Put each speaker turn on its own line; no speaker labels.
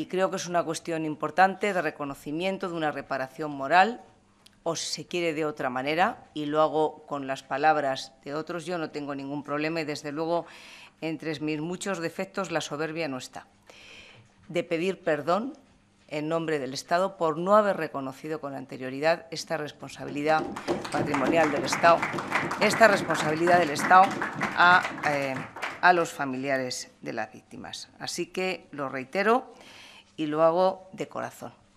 y creo que es una cuestión importante de reconocimiento, de una reparación moral, o si se quiere de otra manera, y lo hago con las palabras de otros, yo no tengo ningún problema y desde luego entre mis muchos defectos la soberbia no está, de pedir perdón en nombre del Estado por no haber reconocido con anterioridad esta responsabilidad patrimonial del Estado, esta responsabilidad del Estado a, eh, a los familiares de las víctimas. Así que lo reitero y lo hago de corazón.